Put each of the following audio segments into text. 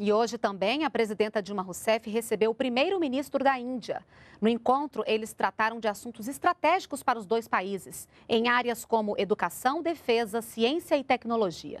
E hoje também a presidenta Dilma Rousseff recebeu o primeiro-ministro da Índia. No encontro, eles trataram de assuntos estratégicos para os dois países, em áreas como educação, defesa, ciência e tecnologia.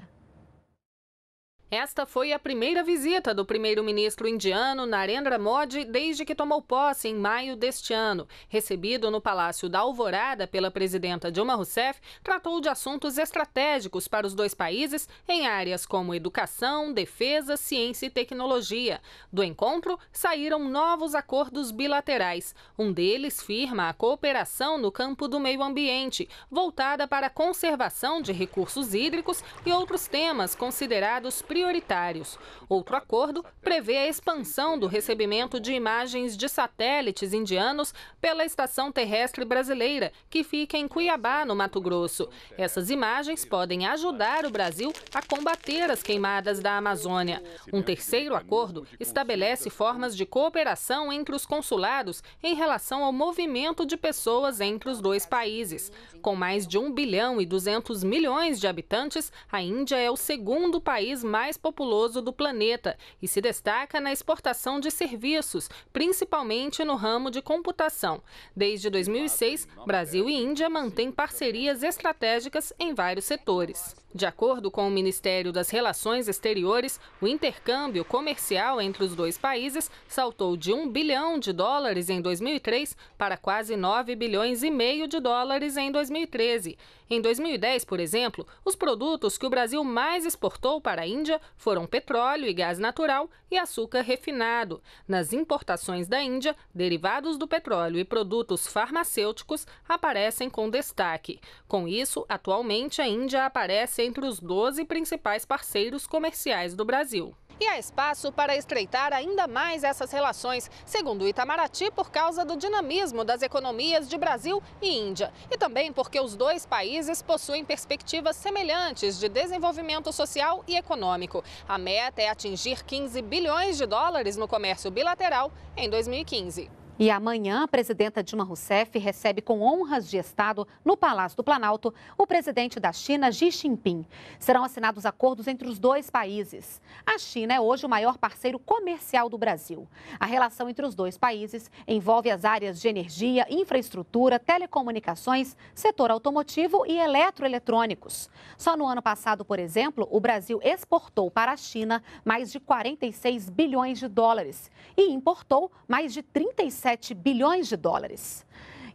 Esta foi a primeira visita do primeiro-ministro indiano Narendra Modi desde que tomou posse em maio deste ano. Recebido no Palácio da Alvorada pela presidenta Dilma Rousseff, tratou de assuntos estratégicos para os dois países em áreas como educação, defesa, ciência e tecnologia. Do encontro, saíram novos acordos bilaterais. Um deles firma a cooperação no campo do meio ambiente, voltada para a conservação de recursos hídricos e outros temas considerados prioritários prioritários. Outro acordo prevê a expansão do recebimento de imagens de satélites indianos pela Estação Terrestre Brasileira, que fica em Cuiabá, no Mato Grosso. Essas imagens podem ajudar o Brasil a combater as queimadas da Amazônia. Um terceiro acordo estabelece formas de cooperação entre os consulados em relação ao movimento de pessoas entre os dois países. Com mais de 1 bilhão e 200 milhões de habitantes, a Índia é o segundo país mais mais populoso do planeta e se destaca na exportação de serviços, principalmente no ramo de computação. Desde 2006, Brasil e Índia mantêm parcerias estratégicas em vários setores. De acordo com o Ministério das Relações Exteriores, o intercâmbio comercial entre os dois países saltou de 1 bilhão de dólares em 2003 para quase 9 bilhões e meio de dólares em 2013. Em 2010, por exemplo, os produtos que o Brasil mais exportou para a Índia foram petróleo e gás natural e açúcar refinado. Nas importações da Índia, derivados do petróleo e produtos farmacêuticos aparecem com destaque. Com isso, atualmente a Índia aparece entre os 12 principais parceiros comerciais do Brasil. E há espaço para estreitar ainda mais essas relações, segundo o Itamaraty, por causa do dinamismo das economias de Brasil e Índia. E também porque os dois países possuem perspectivas semelhantes de desenvolvimento social e econômico. A meta é atingir 15 bilhões de dólares no comércio bilateral em 2015. E amanhã, a presidenta Dilma Rousseff recebe com honras de Estado, no Palácio do Planalto, o presidente da China, Xi Jinping. Serão assinados acordos entre os dois países. A China é hoje o maior parceiro comercial do Brasil. A relação entre os dois países envolve as áreas de energia, infraestrutura, telecomunicações, setor automotivo e eletroeletrônicos. Só no ano passado, por exemplo, o Brasil exportou para a China mais de 46 bilhões de dólares e importou mais de 36 7 bilhões de dólares.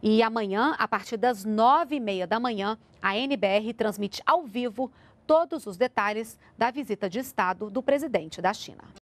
E amanhã, a partir das 9h30 da manhã, a NBR transmite ao vivo todos os detalhes da visita de Estado do presidente da China.